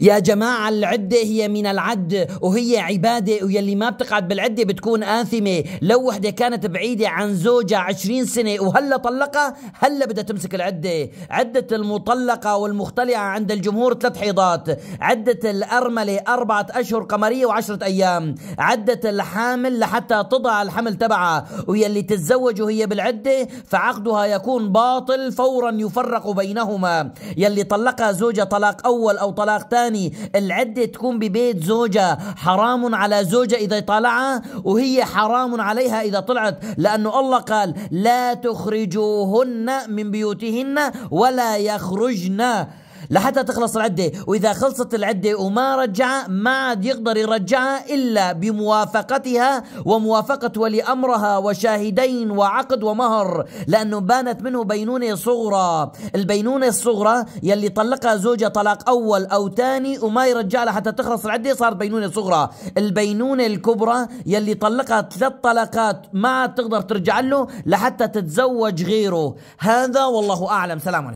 يا جماعة العدة هي من العد وهي عبادة ويلي ما بتقعد بالعدة بتكون آثمة لو وحدة كانت بعيدة عن زوجها عشرين سنة وهلا طلقها هلا بدها تمسك العدة عدة المطلقة والمختلعة عند الجمهور ثلاث حيضات عدة الأرملة أربعة أشهر قمرية وعشرة أيام عدة الحامل لحتى تضع الحمل تبعها ويلي تتزوج وهي بالعدة فعقدها يكون باطل فورا يفرق بينهما يلي طلقها زوجها طلاق أول أو طلاق ثاني الثاني العدة تكون ببيت زوجها حرام على زوجها إذا طلعها وهي حرام عليها إذا طلعت لأنه الله قال لا تخرجوهن من بيوتهن ولا يخرجن لحتى تخلص العدة وإذا خلصت العدة وما رجعها ما عاد يقدر يرجعها إلا بموافقتها وموافقة ولي أمرها وشاهدين وعقد ومهر لأنه بانت منه بينونة صغرى البينونة الصغرى يلي طلقها زوجها طلاق أول أو ثاني وما يرجع لحتى تخلص العدة صارت بينونة صغرى البينونة الكبرى يلي طلقها ثلاث طلقات ما عاد تقدر ترجع له لحتى تتزوج غيره هذا والله أعلم سلام عليكم